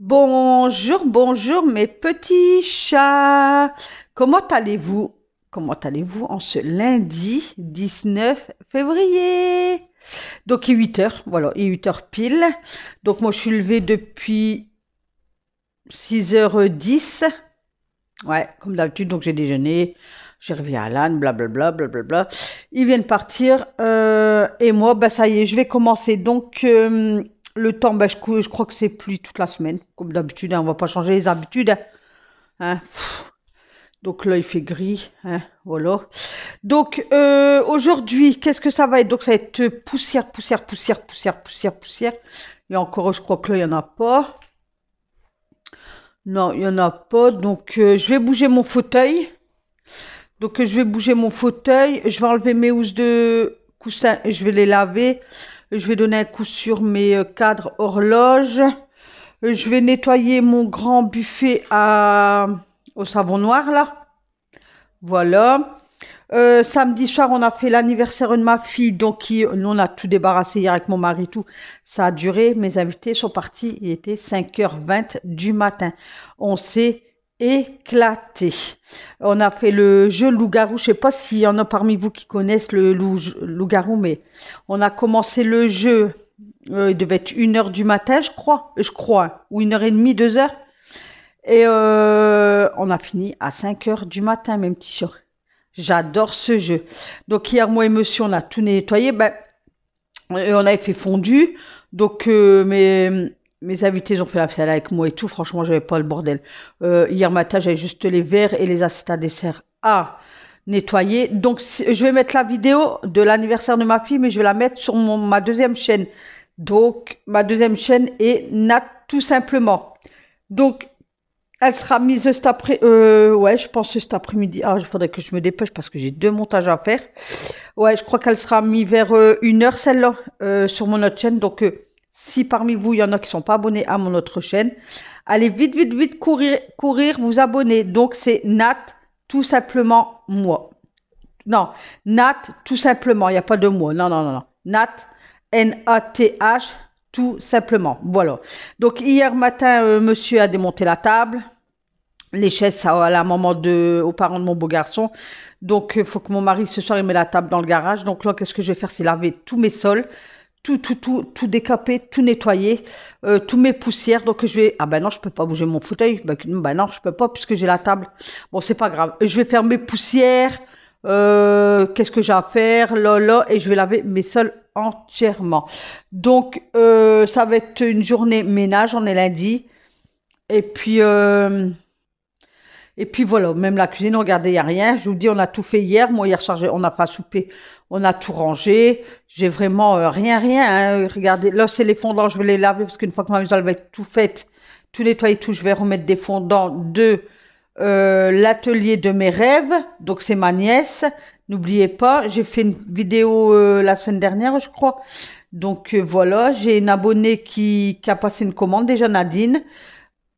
Bonjour, bonjour mes petits chats. Comment allez-vous Comment allez-vous en ce lundi 19 février Donc il est 8h, voilà, il est 8h pile. Donc moi je suis levée depuis 6h10. Ouais, comme d'habitude, donc j'ai déjeuné, j'ai revu à Alan, blablabla, blablabla. Ils viennent partir euh, et moi, ben ça y est, je vais commencer. Donc... Euh, le temps, ben, je, crois que c'est plus toute la semaine. Comme d'habitude, on hein, on va pas changer les habitudes. Hein. hein Donc là, il fait gris. Hein, voilà. Donc euh, aujourd'hui, qu'est-ce que ça va être Donc ça va être euh, poussière, poussière, poussière, poussière, poussière, poussière. Et encore, je crois que là, il n'y en a pas. Non, il n'y en a pas. Donc euh, je vais bouger mon fauteuil. Donc je vais bouger mon fauteuil. Je vais enlever mes housses de coussin. Je vais les laver. Je vais donner un coup sur mes euh, cadres horloges. Je vais nettoyer mon grand buffet à, au savon noir là. Voilà. Euh, samedi soir, on a fait l'anniversaire de ma fille, donc nous, on a tout débarrassé hier avec mon mari, tout. Ça a duré. Mes invités sont partis. Il était 5h20 du matin. On s'est éclaté. On a fait le jeu loup-garou. Je sais pas s'il y en a parmi vous qui connaissent le loup-garou, mais on a commencé le jeu. Euh, il devait être une heure du matin, je crois, euh, je crois, hein. ou une heure et demie, deux heures. Et euh, on a fini à 5 heures du matin, même petit shirt J'adore ce jeu. Donc hier, moi et monsieur, on a tout nettoyé. Ben, on avait fait fondu. Donc, mais mes invités ont fait la salle avec moi et tout. Franchement, je j'avais pas le bordel. Euh, hier matin, j'avais juste les verres et les assiettes à dessert à nettoyer. Donc, je vais mettre la vidéo de l'anniversaire de ma fille, mais je vais la mettre sur mon, ma deuxième chaîne. Donc, ma deuxième chaîne est Nat tout simplement. Donc, elle sera mise cet après, euh, ouais, je pense cet après-midi. Ah, il faudrait que je me dépêche parce que j'ai deux montages à faire. Ouais, je crois qu'elle sera mise vers euh, une heure celle-là euh, sur mon autre chaîne. Donc si parmi vous, il y en a qui ne sont pas abonnés à mon autre chaîne, allez vite, vite, vite courir, courir vous abonner. Donc, c'est Nat, tout simplement moi. Non, Nat, tout simplement. Il n'y a pas de moi. Non, non, non, non. Nat, N-A-T-H, tout simplement. Voilà. Donc, hier matin, euh, monsieur a démonté la table les chaises ça, à la maman de, aux parents de mon beau garçon. Donc, il euh, faut que mon mari, ce soir, il met la table dans le garage. Donc là, qu'est-ce que je vais faire C'est laver tous mes sols tout, tout, tout, tout décapé tout nettoyer, euh, mes poussières. Donc je vais, ah ben non, je peux pas bouger mon fauteuil. Ben, ben, non, je peux pas puisque j'ai la table. Bon, c'est pas grave. Je vais faire mes poussières. Euh, qu'est-ce que j'ai à faire, là, là, et je vais laver mes sols entièrement. Donc euh, ça va être une journée ménage. On est lundi. Et puis euh, et puis voilà, même la cuisine, regardez, il n'y a rien. Je vous dis, on a tout fait hier. Moi, hier soir, on n'a pas soupé. On a tout rangé. J'ai vraiment euh, rien, rien. Hein. Regardez, là, c'est les fondants. Je vais les laver parce qu'une fois que ma maison va être tout faite, tout nettoyé, tout, je vais remettre des fondants de euh, l'atelier de mes rêves. Donc, c'est ma nièce. N'oubliez pas, j'ai fait une vidéo euh, la semaine dernière, je crois. Donc, voilà, j'ai une abonnée qui, qui a passé une commande, déjà Nadine.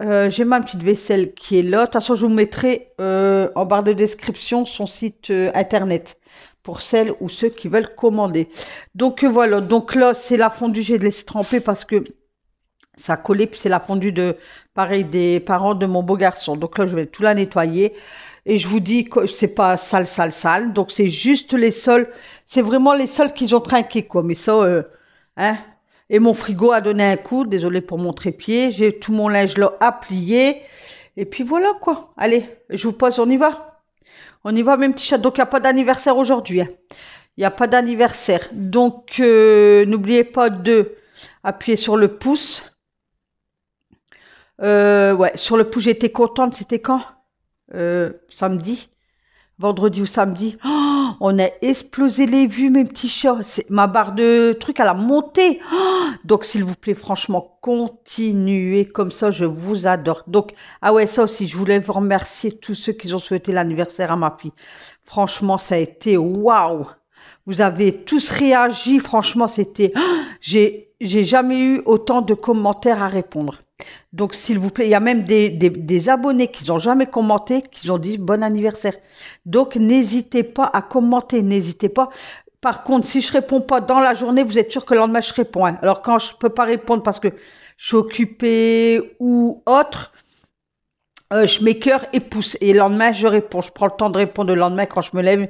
Euh, j'ai ma petite vaisselle qui est là. De toute façon, je vous mettrai euh, en barre de description son site euh, internet pour celles ou ceux qui veulent commander. Donc voilà, donc là, c'est la fondue, j'ai laissé tremper parce que ça collait, puis c'est la fondue de, pareil, des parents de mon beau garçon. Donc là, je vais tout la nettoyer. Et je vous dis que c'est pas sale, sale, sale. Donc c'est juste les sols, c'est vraiment les sols qu'ils ont trinqué, quoi. Mais ça, hein, et mon frigo a donné un coup, désolé pour mon trépied, j'ai tout mon linge là à plier. Et puis voilà quoi. Allez, je vous pose, on y va. On y va, mes petits chats. Donc il n'y a pas d'anniversaire aujourd'hui. Hein. Il n'y a pas d'anniversaire. Donc euh, n'oubliez pas de appuyer sur le pouce. Euh, ouais, sur le pouce, j'étais contente. C'était quand euh, Samedi vendredi ou samedi. Oh, on a explosé les vues, mes petits chats. ma barre de trucs à la montée. Oh, donc, s'il vous plaît, franchement, continuez comme ça. Je vous adore. Donc, ah ouais, ça aussi, je voulais vous remercier tous ceux qui ont souhaité l'anniversaire à ma fille. Franchement, ça a été waouh. Vous avez tous réagi. Franchement, c'était. Oh, j'ai, j'ai jamais eu autant de commentaires à répondre. Donc, s'il vous plaît, il y a même des, abonnés qui n'ont jamais commenté, qui ont dit bon anniversaire. Donc, n'hésitez pas à commenter, n'hésitez pas. Par contre, si je réponds pas dans la journée, vous êtes sûr que le lendemain, je réponds. Hein. Alors, quand je peux pas répondre parce que je suis occupée ou autre, euh, je mets cœur et pousse. Et le lendemain, je réponds. Je prends le temps de répondre le lendemain quand je me lève.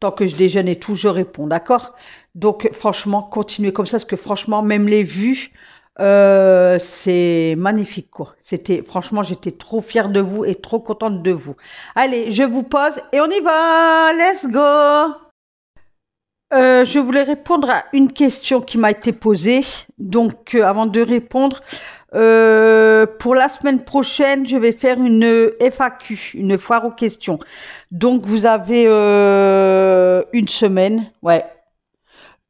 Tant que je déjeune et tout, je réponds. D'accord Donc, franchement, continuez comme ça parce que franchement, même les vues, euh, c'est magnifique quoi. C'était franchement, j'étais trop fière de vous et trop contente de vous. Allez, je vous pose et on y va. Let's go. Euh, je voulais répondre à une question qui m'a été posée. Donc, euh, avant de répondre, pour la semaine prochaine, je vais faire une FAQ, une foire aux questions. Donc, vous avez une semaine, ouais,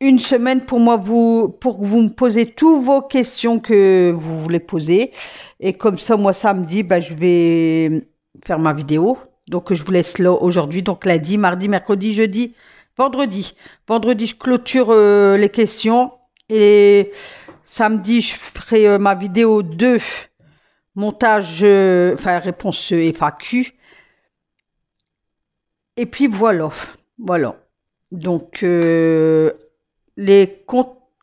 une semaine pour moi vous pour que vous me posez toutes vos questions que vous voulez poser et comme ça moi samedi bah, je vais faire ma vidéo donc je vous laisse là aujourd'hui donc lundi mardi mercredi jeudi vendredi vendredi je clôture euh, les questions et samedi je ferai euh, ma vidéo 2 montage euh, enfin réponse FAQ et puis voilà voilà donc, les,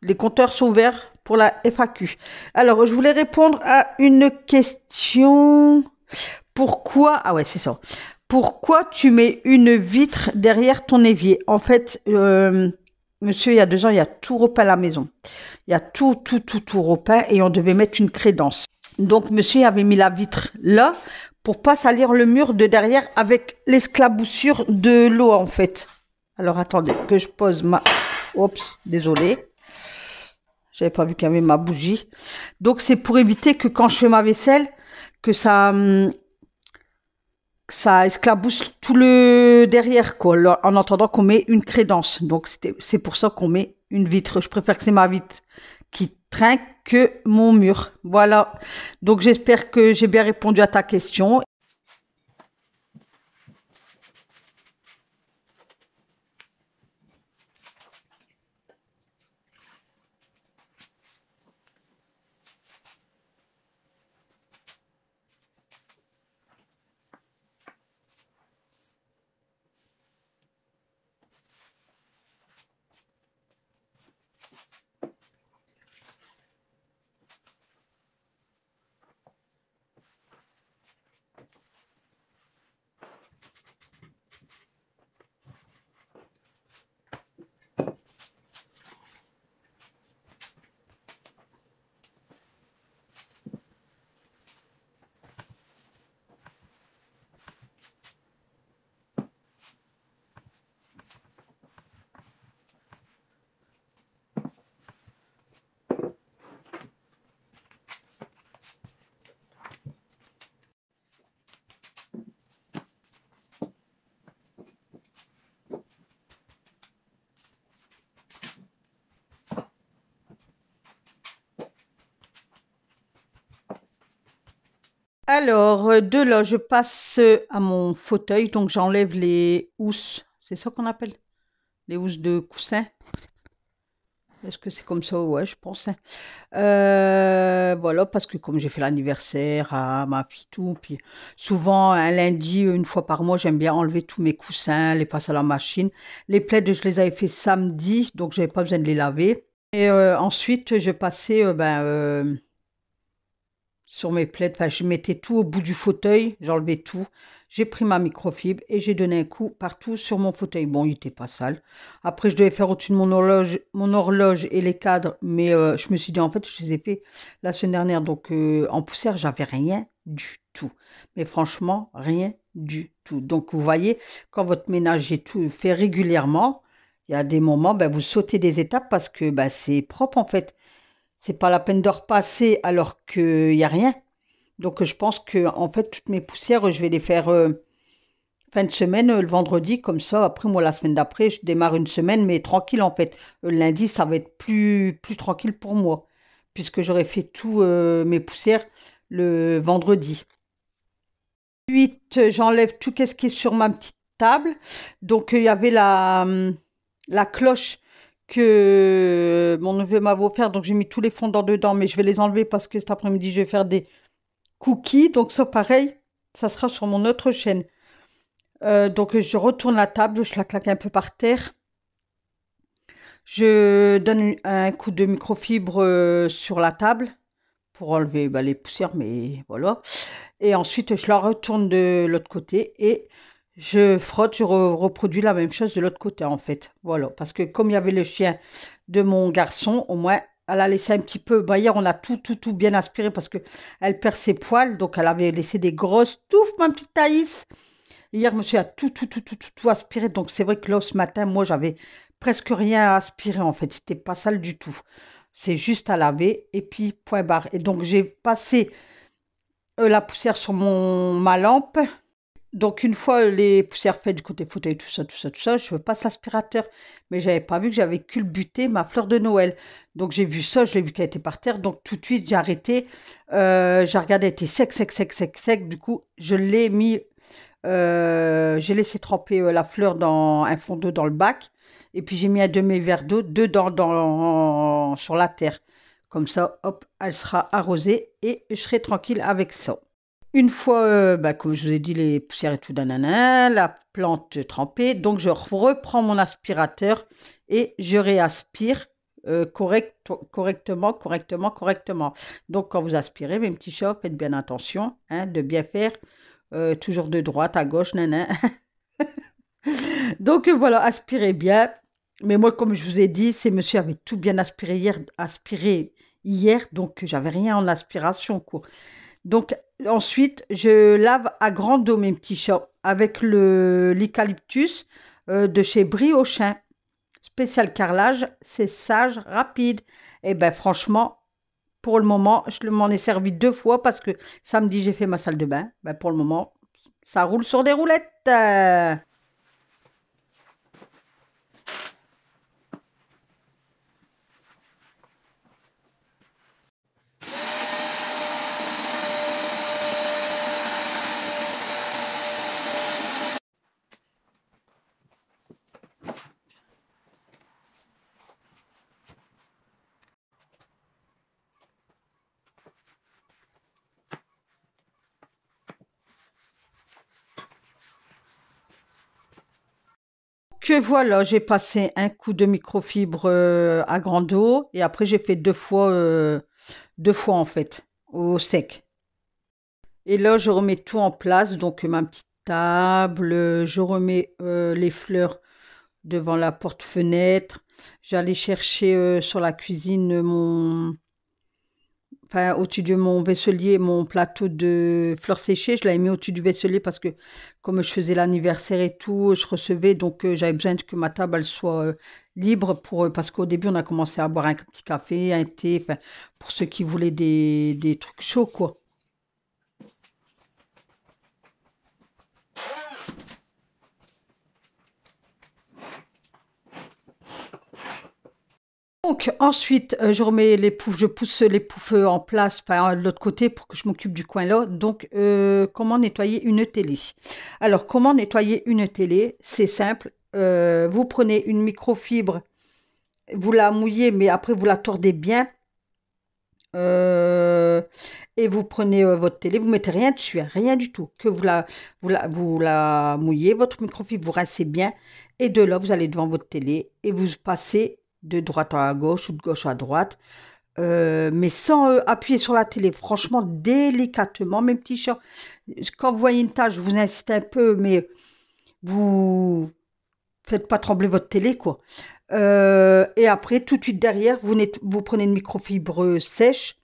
les compteurs sont ouverts pour la FAQ. Alors, je voulais répondre à une question. Pourquoi Ah ouais, c'est ça. Pourquoi tu mets une vitre derrière ton évier En fait, euh, monsieur, il y a deux ans, il y a tout repas à la maison. Il y a tout, tout, tout, tout repas et on devait mettre une crédence. Donc, monsieur avait mis la vitre là pour pas salir le mur de derrière avec l'esclaboussure de l'eau, en fait. Alors, attendez que je pose ma Oups, désolé. J'avais pas vu qu'il y avait ma bougie. Donc c'est pour éviter que quand je fais ma vaisselle, que ça, hum, que ça esclabousse tout le derrière, quoi, en entendant qu'on met une crédence. Donc c'est pour ça qu'on met une vitre. Je préfère que c'est ma vitre qui trinque que mon mur. Voilà. Donc j'espère que j'ai bien répondu à ta question Alors, euh, de là, je passe euh, à mon fauteuil, donc j'enlève les housses, c'est ça qu'on appelle Les housses de coussin Est-ce que c'est comme ça Ouais, je pense. Hein. Euh, voilà, parce que comme j'ai fait l'anniversaire à ma fille, tout, puis souvent un lundi, une fois par mois, j'aime bien enlever tous mes coussins, les passer à la machine. Les plaides, je les avais fait samedi, donc n'avais pas besoin de les laver. Et ensuite, je passais, ben sur mes plaids, Enfin, je mettais tout au bout du fauteuil, j'enlevais tout. J'ai pris ma microfibre et j'ai donné un coup partout sur mon fauteuil. Bon, il n'était pas sale. Après, je devais faire au-dessus de mon horloge, mon horloge et les cadres, mais euh, je me suis dit, en fait, je les ai fait la semaine dernière. Donc, euh, en poussière, j'avais rien du tout. Mais franchement, rien du tout. Donc, vous voyez, quand votre ménage est tout fait régulièrement, il y a des moments, ben, vous sautez des étapes parce que ben, c'est propre, en fait c'est pas la peine de repasser alors qu'il n'y a rien. Donc je pense que en fait toutes mes poussières, je vais les faire euh, fin de semaine euh, le vendredi comme ça. Après moi la semaine d'après, je démarre une semaine mais tranquille en fait. Euh, le lundi ça va être plus plus tranquille pour moi puisque j'aurai fait tous mes poussières le vendredi. Ensuite j'enlève tout ce qui est sur ma petite table. Donc il y avait la hum, cloche que euh, mon neveu m'a offert. Donc j'ai mis tous les fondants dedans, mais je vais les enlever parce que cet après-midi, je vais faire des cookies. Donc ça, pareil, ça sera sur mon autre chaîne. Euh, donc je retourne la table, je la claque un peu par terre. Je donne un coup de microfibre euh, sur la table pour enlever bah, les poussières, mais voilà. Et ensuite, je la retourne de l'autre côté et je frotte, je reproduis la même chose de l'autre côté en fait. Voilà, parce que comme il y avait le chien de mon garçon, au moins elle a laissé un petit peu. Bah hier on a tout tout tout bien aspiré parce que elle perd ses poils, donc elle avait laissé des grosses touffes, ma petite Thaïs. Hier monsieur a tout tout tout tout tout, tout aspiré, donc c'est vrai que là ce matin moi j'avais presque rien à aspirer en fait, c'était pas sale du tout. C'est juste à laver et puis point barre. Et donc j'ai passé euh, la poussière sur mon ma lampe donc une fois les poussières faites du côté fauteuil, tout ça, tout ça, tout ça, je passe l'aspirateur. Mais j'avais pas vu que j'avais culbuté ma fleur de Noël. Donc j'ai vu ça, je l'ai vu qu'elle était par terre. Donc tout de suite, j'ai arrêté. Euh, j'ai regardé, elle était sec, sec, sec, sec, sec. Du coup, je l'ai mis, euh, j'ai laissé tremper euh, la fleur dans un fond d'eau dans le bac. Et puis j'ai mis un demi-verre d'eau dedans, dans, sur la terre. Comme ça, hop, elle sera arrosée et je serai tranquille avec ça. Une fois, euh, bah, comme je vous ai dit, les poussières et tout, la plante trempée. Donc, je reprends mon aspirateur et je réaspire euh, correctement, correctement, correctement. Donc, quand vous aspirez, mes petits chats, faites bien attention hein, de bien faire, euh, toujours de droite à gauche, nanana. Donc, voilà, aspirez bien. Mais moi, comme je vous ai dit, ces monsieur avaient tout bien aspiré hier, aspiré hier donc j'avais rien en aspiration, donc ensuite, je lave à grand eau mes petits chats avec le l'eucalyptus euh, de chez Briochin. Spécial carrelage, c'est sage, rapide. Et eh ben franchement, pour le moment, je m'en ai servi deux fois parce que samedi j'ai fait ma salle de bain. Ben, pour le moment, ça roule sur des roulettes. voilà, j'ai passé un coup de microfibre euh, à grande eau et après j'ai fait deux fois, euh, deux fois en fait, au sec. Et là, je remets tout en place, donc ma petite table, je remets euh, les fleurs devant la porte-fenêtre. J'allais chercher sur la cuisine mon, enfin au-dessus de mon vaisselier, mon plateau de fleurs séchées, je l'avais mis au-dessus du vaisselier parce que comme je faisais l'anniversaire et tout, je recevais, donc euh, j'avais besoin que ma table elle soit euh, libre pour euh, parce qu'au début on a commencé à boire un petit café, un thé, enfin pour ceux qui voulaient des, des trucs chauds quoi. Donc ensuite, euh, je remets les poufs, je pousse les poufs euh, en place, enfin l'autre côté pour que je m'occupe du coin là. Donc euh, comment nettoyer une télé Alors comment nettoyer une télé C'est simple. vous prenez une microfibre, vous la mouillez, mais après vous la tordez bien. et vous prenez votre télé, vous mettez rien dessus, hein, rien du tout. Que vous la, vous la, vous la mouillez, votre microfibre, vous rincez bien. Et de là, vous allez devant votre télé et vous passez de droite à gauche ou de gauche à droite, euh, mais sans euh, appuyer sur la télé, franchement, délicatement, mes petits chers, Quand vous voyez une tâche, vous insistez un peu, mais vous faites pas trembler votre télé, quoi. Euh, et après, tout de suite derrière, vous, vous prenez une microfibre sèche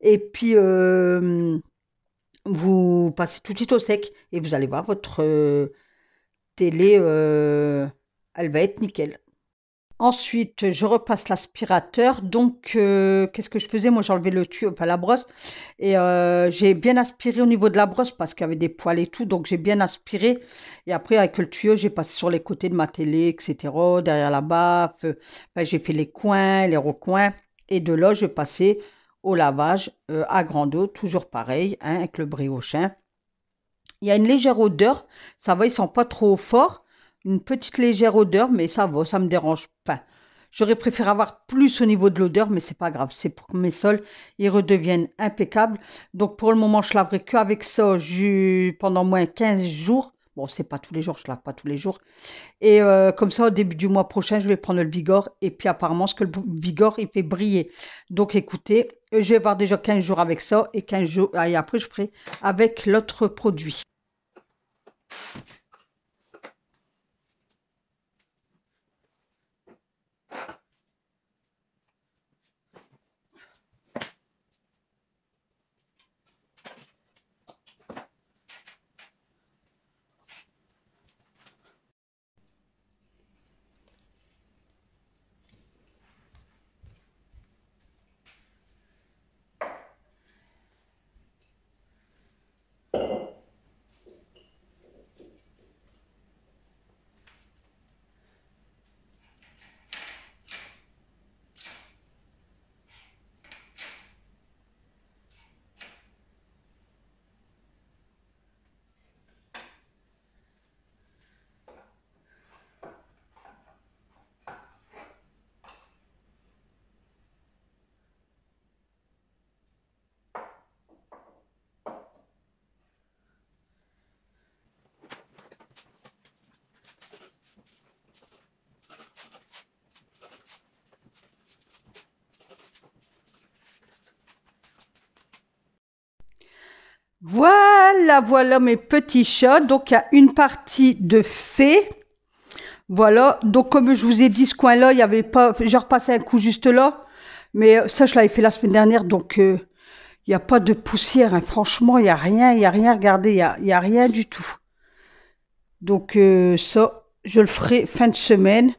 et puis vous passez tout de suite au sec et vous allez voir votre télé, elle va être nickel. Ensuite, je repasse l'aspirateur. Donc, euh, qu'est-ce que je faisais Moi, j'enlevais le tuyau, enfin la brosse. Et euh, j'ai bien aspiré au niveau de la brosse parce qu'il y avait des poils et tout. Donc, j'ai bien aspiré. Et après, avec le tuyau, j'ai passé sur les côtés de ma télé, etc. Derrière la baffe. j'ai fait les coins, les recoins. Et de là, je passais au lavage euh, à grande eau. Toujours pareil, hein, avec le briochin. Il y a une légère odeur. Ça va, ils sont pas trop fort Une petite légère odeur, mais ça va, ça me dérange pas J'aurais préféré avoir plus au niveau de l'odeur, mais c'est pas grave. C'est pour que mes sols ils redeviennent impeccables. Donc pour le moment, je laverai qu'avec ça pendant moins 15 jours. Bon, c'est pas tous les jours, je lave pas tous les jours. Et euh, comme ça, au début du mois prochain, je vais prendre le Vigor. Et puis apparemment, ce que le Vigor, il fait briller. Donc écoutez, je vais avoir déjà 15 jours avec ça et 15 jours ah, et après je ferai avec l'autre produit. Voilà, voilà mes petits chats. Donc, il y a une partie de fait, Voilà. Donc, comme je vous ai dit, ce coin-là, il y avait pas, j'ai repassé un coup juste là. Mais euh, ça, je l'avais fait la semaine dernière. Donc, euh, il n'y a pas de poussière. Hein. Franchement, il n'y a rien, il n'y a rien. Regardez, il n'y a, a rien du tout. Donc, euh, ça, je le ferai fin de semaine.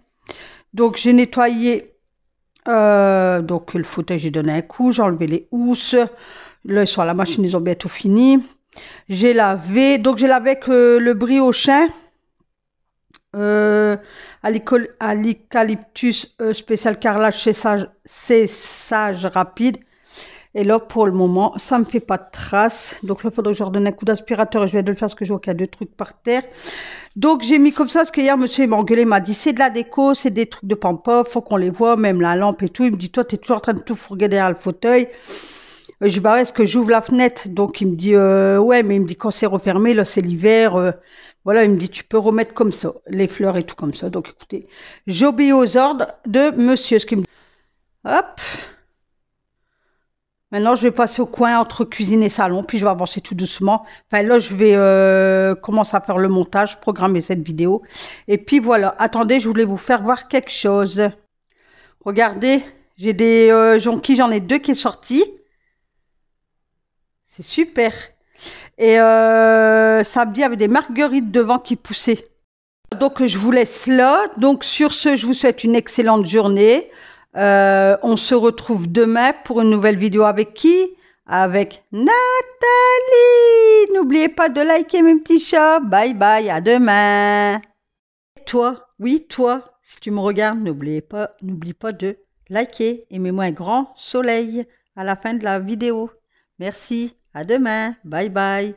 Donc, j'ai nettoyé, donc, le fauteuil, j'ai donné un coup. J'ai enlevé les housses. Là, ils sont à la machine, ils ont bientôt fini. J'ai lavé. Donc, j'ai lavé avec euh, le briochin. Euh, à l'eucalyptus car euh, spécial carrelage sage rapide. Et là, pour le moment, ça me fait pas de traces. Donc là, il faudrait que je redonne un coup d'aspirateur je vais de le faire parce que je vois qu'il y a deux trucs par terre. Donc j'ai mis comme ça parce qu'hier, hier, monsieur m'a engueulé, m'a dit c'est de la déco, c'est des trucs de pampa, faut qu'on les voit, même la lampe et tout. Il me dit toi, tu es toujours en train de tout fourguer derrière le fauteuil. Je dis, est-ce bah que j'ouvre la fenêtre Donc, il me dit, euh, ouais, mais il me dit, quand c'est refermé, là, c'est l'hiver. Euh, voilà, il me dit, tu peux remettre comme ça, les fleurs et tout comme ça. Donc, écoutez, j'obéis aux ordres de monsieur. Ce qui me hop. Maintenant, je vais passer au coin entre cuisine et salon, puis je vais avancer tout doucement. Enfin, là, je vais euh, commencer à faire le montage, programmer cette vidéo. Et puis voilà, attendez, je voulais vous faire voir quelque chose. Regardez, j'ai des euh, jonquilles, j'en ai deux qui sont sortis. C'est super. Et euh, samedi, il y avait des marguerites devant qui poussaient. Donc, je vous laisse là. Donc, sur ce, je vous souhaite une excellente journée. Euh, on se retrouve demain pour une nouvelle vidéo avec qui Avec Nathalie. N'oubliez pas de liker mes petits chats. Bye bye, à demain. Et toi, oui, toi, si tu me regardes, n'oublie pas, n'oublie pas de liker et mets-moi un grand soleil à la fin de la vidéo. Merci. À demain. Bye bye.